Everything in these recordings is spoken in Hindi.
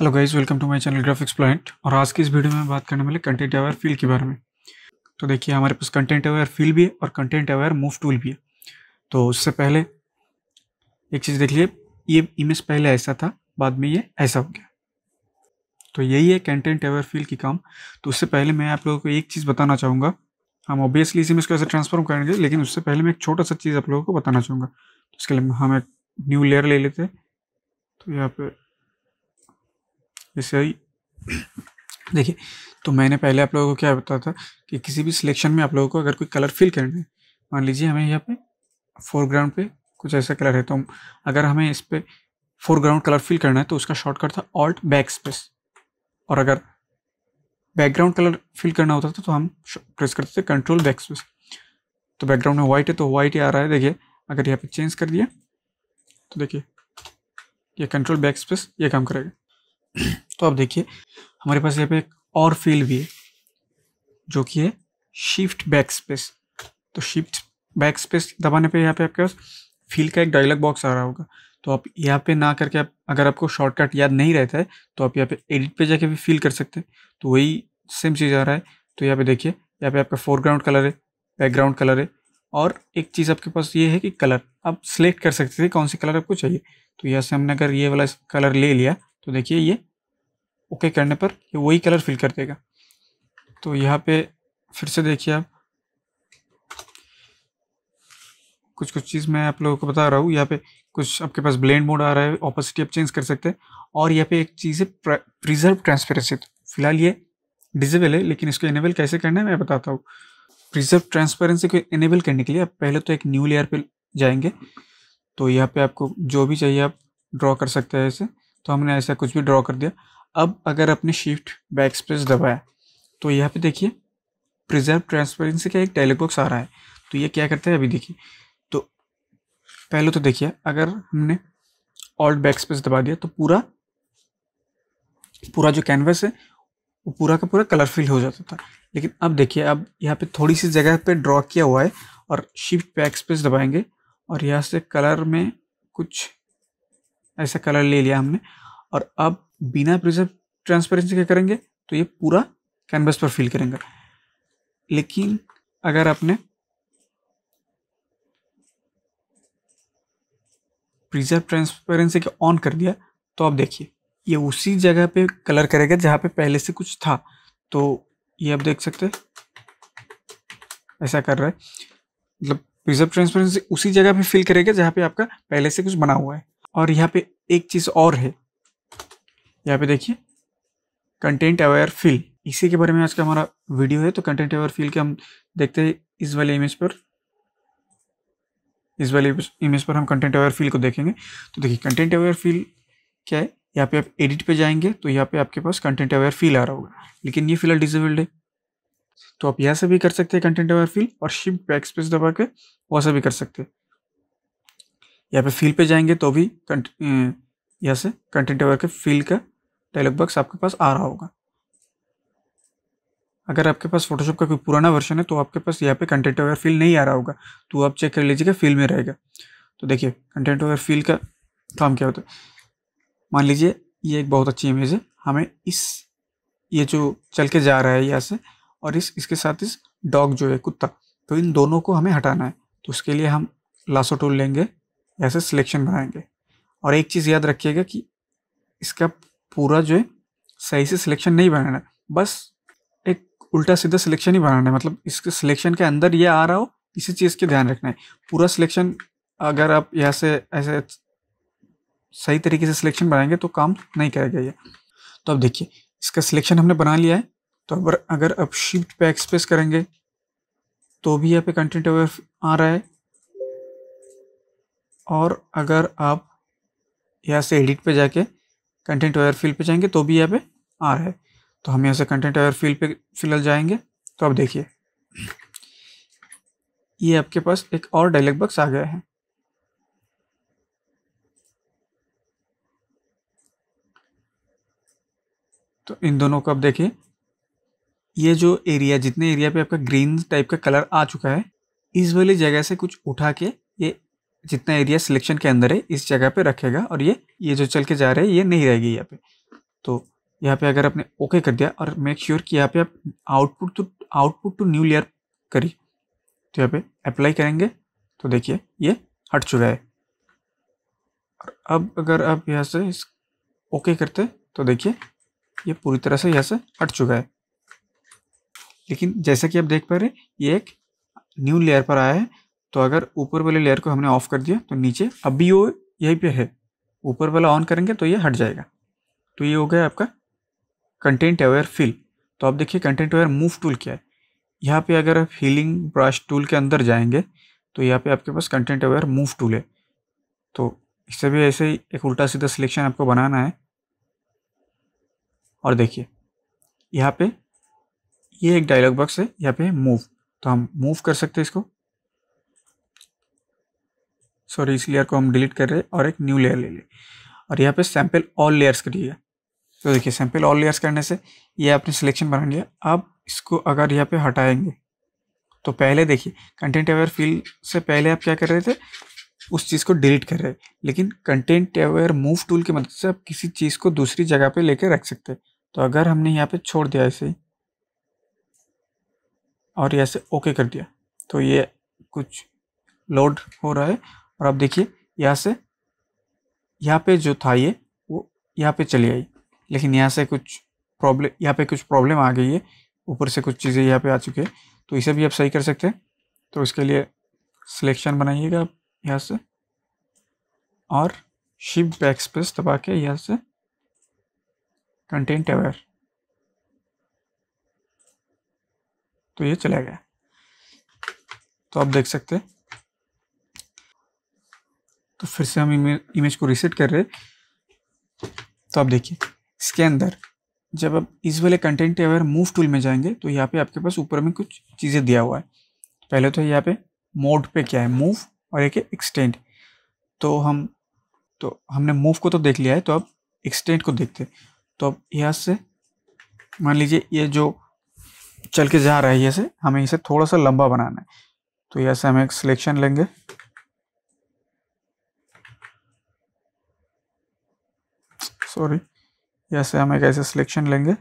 hello guys welcome to my channel graphics plant और आज की इस वीडियो में बात करने वाले कंटेंट अवेयर फील के बारे में तो देखिए हमारे पास कंटेंट अवेयर फील भी है और कंटेंट अवेयर मूव टूल भी है तो उससे पहले एक चीज़ देख लीजिए ये इमेज पहले ऐसा था बाद में ये ऐसा हो गया तो यही है कंटेंट अवेयर फील की काम तो उससे पहले मैं आप लोगों को एक चीज़ बताना चाहूँगा हम ऑब्वियसली इस इमेज को ऐसे ट्रांसफॉर्म करेंगे लेकिन उससे पहले मैं एक छोटा सा चीज़ आप लोगों को बताना चाहूँगा तो लिए हम एक न्यू लेयर ले लेते हैं तो यहाँ पर जैसे देखिए तो मैंने पहले आप लोगों को क्या बताया था कि किसी भी सिलेक्शन में आप लोगों को अगर कोई कलर फिल करना है मान लीजिए हमें यहाँ पे फोरग्राउंड पे कुछ ऐसा कलर है तो अगर हमें इस पर फोरग्राउंड कलर फिल करना है तो उसका शॉर्टकट था ऑल्ट बैक स्पेस और अगर बैकग्राउंड कलर फिल करना होता था तो हम प्रेस करते थे कंट्रोल बैक स्पेस तो बैकग्राउंड में वाइट है तो वाइट ही आ रहा है देखिए अगर यहाँ पर चेंज कर दिया तो देखिए ये कंट्रोल बैक स्पेस ये काम करेगा तो आप देखिए हमारे पास यहाँ पे एक और फील भी है जो कि है शिफ्ट बैक स्पेस तो शिफ्ट बैक स्पेस दबाने पे यहाँ पे आपके पास फील का एक डायलॉग बॉक्स आ रहा होगा तो आप यहाँ पे ना करके आप अगर आपको शॉर्टकट याद नहीं रहता है तो आप यहाँ पे एडिट पे जाके भी फील कर सकते हैं तो वही सेम चीज़ आ रहा है तो यहाँ पे देखिए यहाँ पे आपका फोरग्राउंड कलर है बैकग्राउंड कलर है और एक चीज़ आपके पास ये है कि कलर आप सिलेक्ट कर सकते थे कौन से कलर आपको चाहिए तो यहाँ से हमने अगर ये वाला कलर ले लिया तो देखिए ये ओके करने पर ये वही कलर फिल कर देगा तो यहाँ पे फिर से देखिए आप कुछ कुछ चीज़ मैं आप लोगों को बता रहा हूँ यहाँ पे कुछ आपके पास ब्लेंड मोड आ रहा है ऑपोसिटी आप चेंज कर सकते हैं और यहाँ पे एक चीज़ है प्रिजर्व ट्रांसपेरेंसी तो फिलहाल ये डिजेबल है लेकिन इसको इनेबल कैसे करना है मैं बताता हूँ प्रिजर्व ट्रांसपेरेंसी को इनेबल करने के लिए आप पहले तो एक न्यू लेयर पे जाएंगे तो यहाँ पे आपको जो भी चाहिए आप ड्रॉ कर सकते हैं ऐसे तो हमने ऐसा कुछ भी ड्रॉ कर दिया अब अगर आपने शिफ्ट बैक स्पेस दबाया तो यहाँ पे देखिए प्रिजर्व ट्रांसपेरेंसी का एक डायलॉग बॉक्स आ रहा है तो ये क्या करता है अभी देखिए तो पहले तो देखिए अगर हमने ऑल्ट बैक स्पेस दबा दिया तो पूरा पूरा जो कैनवस है वो पूरा का पूरा कलरफुल हो जाता था लेकिन अब देखिए अब यहाँ पे थोड़ी सी जगह पे ड्रॉ किया हुआ है और शिफ्ट बैक स्पेस दबाएंगे और यहाँ से कलर में कुछ ऐसा कलर ले लिया हमने और अब बिना प्रिजर्व ट्रांसपेरेंसी के करेंगे तो ये पूरा कैनवस पर फिल करेंगे लेकिन अगर आपने प्रिजर्व ट्रांसपेरेंसी के ऑन कर दिया तो आप देखिए ये उसी जगह पे कलर करेगा जहाँ पे पहले से कुछ था तो ये आप देख सकते हैं ऐसा कर रहा है मतलब प्रिजर्व ट्रांसपेरेंसी उसी जगह पे फिल करेगा जहाँ पे आपका पहले से कुछ बना हुआ है और यहाँ पे एक चीज़ और है यहाँ पे देखिए कंटेंट अवेयर फील इसी के बारे में आज का हमारा वीडियो है तो कंटेंट अवेयर फील के हम देखते हैं इस वाले इमेज पर इस वाले इमेज पर हम कंटेंट अवेयर फील को देखेंगे तो देखिए कंटेंट अवेयर फील क्या है यहाँ पे आप एडिट पे जाएंगे तो यहाँ पे आपके पास कंटेंट अवेयर फील आ रहा होगा लेकिन ये फिलहाल डिजेबल्ड है तो आप यहाँ से भी कर सकते हैं कंटेंट अवेयर फील और शिफ्ट बैक स्पेस दबा के वहाँ से भी कर सकते हैं यहाँ पे फील पे जाएंगे तो भी यहाँ से कंटेंट अवेयर के फील का डायलॉग तो बॉक्स आपके पास आ रहा होगा अगर आपके पास फोटोशॉप का कोई पुराना वर्जन है तो आपके पास यहाँ पे कंटेंट अवेयर फील नहीं आ रहा होगा तो आप चेक कर लीजिएगा फील में रहेगा तो देखिए कंटेंट अवेयर फील का काम क्या होता है मान लीजिए ये एक बहुत अच्छी इमेज है हमें इस ये जो चल के जा रहा है यहाँ से और इस इसके साथ इस डॉग जो है कुत्ता तो इन दोनों को हमें हटाना है तो उसके लिए हम लासो टूल लेंगे यहाँ से सिलेक्शन बनाएंगे और एक चीज़ याद रखिएगा कि इसका पूरा जो है सही से सिलेक्शन नहीं बनाना बस एक उल्टा सीधा सिलेक्शन ही बनाना है मतलब इसके सिलेक्शन के अंदर ये आ रहा हो इसी चीज़ के ध्यान रखना है पूरा सिलेक्शन अगर आप यहाँ से ऐसे सही तरीके से सिलेक्शन बनाएंगे तो काम नहीं करेगा ये तो अब देखिए इसका सिलेक्शन हमने बना लिया है तो अब अगर आप शिफ्ट पे एक्सप्रेस करेंगे तो भी यहाँ पे कंटेंट अवेयर आ रहा है और अगर आप यहाँ से एडिट पे जाके कंटेंट अवेयर फील्ड पे जाएंगे तो भी यहाँ पे रहा है तो हम यहाँ से कंटेंट अवेयर फील्ड पे फिलहाल जाएंगे तो आप देखिए ये आपके पास एक और डायलॉग बॉक्स आ गया है तो इन दोनों को आप देखिए ये जो एरिया जितने एरिया पे आपका ग्रीन टाइप का कलर आ चुका है इस वाली जगह से कुछ उठा के जितना एरिया सिलेक्शन के अंदर है इस जगह पे रखेगा और ये ये जो चल के जा रहे हैं ये नहीं रहेगी यहाँ पे तो यहाँ पे अगर आपने ओके कर दिया और मेक श्योर sure कि यहाँ पे आप output to output to new layer करी तो यहाँ पे अप्लाई करेंगे तो देखिए ये हट चुका है और अब अगर आप यहाँ से इस ओके करते तो देखिए ये पूरी तरह से यहाँ से हट चुका है लेकिन जैसा कि आप देख पा रहे ये एक न्यू लेयर पर आया है तो अगर ऊपर वाले लेयर को हमने ऑफ कर दिया तो नीचे अब भी वो यहीं पे है ऊपर वाला ऑन करेंगे तो ये हट जाएगा तो ये हो गया आपका कंटेंट अवेयर फिल तो आप देखिए कंटेंट अवेयर मूव टूल क्या है यहाँ पे अगर आप हीलिंग ब्रश टूल के अंदर जाएंगे तो यहाँ पे आपके पास कंटेंट अवेयर मूव टूल है तो इससे भी ऐसे ही एक उल्टा सीधा सिलेक्शन आपको बनाना है और देखिए यहाँ पे ये एक डायलॉग बॉक्स है यहाँ पे मूव तो हम मूव कर सकते हैं इसको सॉरी इस लेयर को हम डिलीट कर रहे हैं और एक न्यू लेयर ले लें और यहाँ पे सैम्पल ऑल लेयर्स करिए तो देखिए सैम्पल ऑल लेयर्स करने से ये आपने सिलेक्शन बना लिया अब इसको अगर यहाँ पे हटाएंगे तो पहले देखिए कंटेंट अवेयर फील्ड से पहले आप क्या कर रहे थे उस चीज़ को डिलीट कर रहे हैं लेकिन कंटेंट अवेयर मूव टूल की मदद से आप किसी चीज़ को दूसरी जगह पर लेके रख सकते हैं तो अगर हमने यहाँ पे छोड़ दिया ऐसे और और से ओके कर दिया तो ये कुछ लोड हो रहा है और आप देखिए यहाँ से यहाँ पे जो था ये वो यहाँ पे चली आई लेकिन यहाँ से कुछ प्रॉब्लम यहाँ पे कुछ प्रॉब्लम आ गई है ऊपर से कुछ चीज़ें यहाँ पे आ चुकी है तो इसे भी आप सही कर सकते हैं तो इसके लिए सिलेक्शन बनाइएगा आप यहाँ से और शिप बैक स्पेस दबा के यहाँ से कंटेंट अवेयर तो ये चला गया तो आप देख सकते हैं तो फिर से हम इमेज को रिसेट कर रहे तो आप देखिए इसके अंदर जब आप इस वाले कंटेंट अवेयर मूव टूल में जाएंगे तो यहाँ पे आपके पास ऊपर में कुछ चीज़ें दिया हुआ है पहले तो यहाँ पे मोड पे क्या है मूव और एक एक्सटेंड तो हम तो हमने मूव को तो देख लिया है तो अब एक्सटेंड को देखते तो अब यहाँ से मान लीजिए ये जो चल के जा रहा है ये से हमें इसे थोड़ा सा लंबा बनाना है तो यहाँ से हम एक सिलेक्शन लेंगे सॉरी यहाँ से हम एक ऐसे सिलेक्शन लेंगे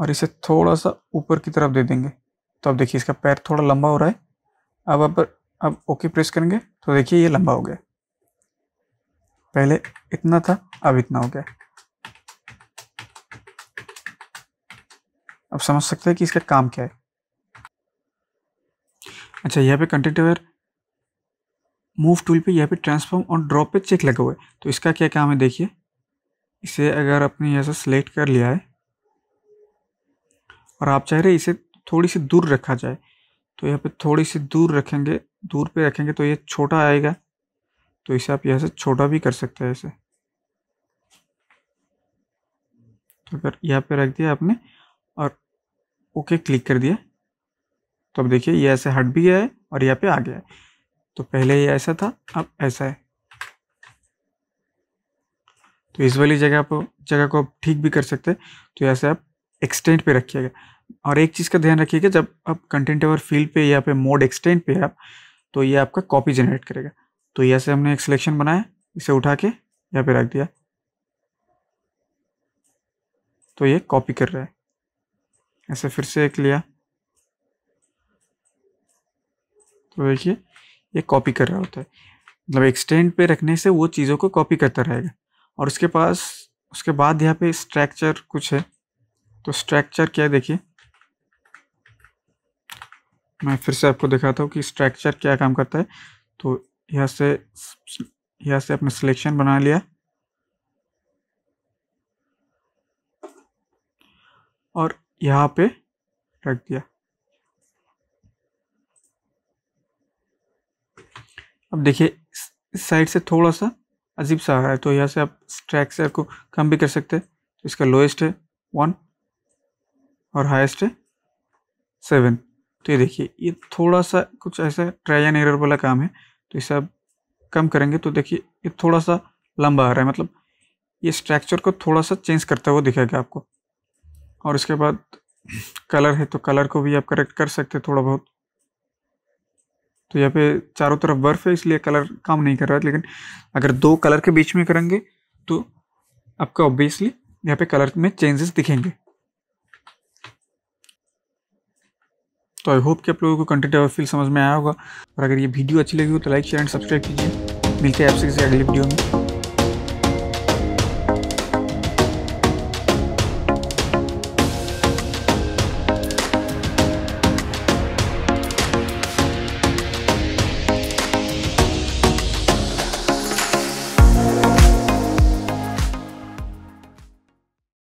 और इसे थोड़ा सा ऊपर की तरफ दे देंगे तो अब देखिए इसका पैर थोड़ा लंबा हो रहा है अब अब अब ओके प्रेस करेंगे तो देखिए ये लंबा हो गया पहले इतना था अब इतना हो गया अब समझ सकते हैं कि इसका काम क्या है अच्छा यहाँ पे कंटेंट अवेयर मूव टूल पे यहाँ पे ट्रांसफॉर्म और ड्रॉप पे चेक लगा हुआ है तो इसका क्या काम है देखिए इसे अगर आपने से सेलेक्ट कर लिया है और आप चाह रहे इसे थोड़ी सी दूर रखा जाए तो यहाँ पे थोड़ी सी दूर रखेंगे दूर पे रखेंगे तो ये छोटा आएगा तो इसे आप यहाँ से छोटा भी कर सकते हैं इसे तो अगर यहाँ पे रख दिया आपने और ओके क्लिक कर दिया तो अब देखिए ये ऐसे हट भी गया है और यहाँ पे आ गया है तो पहले ये ऐसा था अब ऐसा है तो इस वाली जगह पर जगह को आप ठीक भी कर सकते हैं तो ऐसे आप एक्सटेंट पे रखिएगा और एक चीज़ का ध्यान रखिएगा जब आप कंटेंट एवर फील्ड पे या पे मोड एक्सटेंट पे आप तो ये आपका कॉपी जनरेट करेगा तो यहाँ से हमने एक सिलेक्शन बनाया इसे उठा के यहाँ पे रख दिया तो ये कॉपी कर रहा है ऐसे फिर से एक लिया तो देखिए ये कॉपी कर रहा होता है मतलब एक्सटेंड पे रखने से वो चीज़ों को कॉपी करता रहेगा और उसके पास उसके बाद यहाँ पे स्ट्रक्चर कुछ है तो स्ट्रक्चर क्या देखिए मैं फिर से आपको दिखाता हूँ कि स्ट्रक्चर क्या काम करता है तो यहाँ से यहाँ से आपने सिलेक्शन बना लिया और यहाँ पे रख दिया अब देखिए इस साइड से थोड़ा सा अजीब सा आ रहा है तो यहाँ से आप ट्रैक से आपको कम भी कर सकते हैं तो इसका लोएस्ट है वन और हाईएस्ट है सेवन तो ये देखिए ये थोड़ा सा कुछ ऐसा ट्राई एंड एरर वाला काम है तो इसे आप कम करेंगे तो देखिए ये थोड़ा सा लंबा आ रहा है मतलब ये स्ट्रक्चर को थोड़ा सा चेंज करता हुआ दिखेगा आपको और इसके बाद कलर है तो कलर को भी आप करेक्ट कर सकते हैं थोड़ा बहुत तो यहाँ पे चारों तरफ बर्फ है इसलिए कलर काम नहीं कर रहा है लेकिन अगर दो कलर के बीच में करेंगे तो आपका ऑब्वियसली यहाँ पे कलर में चेंजेस दिखेंगे तो आई होप कि आप लोगों को कंटेंट और फील समझ में आया होगा और अगर ये वीडियो अच्छी लगी हो तो लाइक शेयर एंड सब्सक्राइब कीजिए मिलते हैं आपसे किसी अगली वीडियो में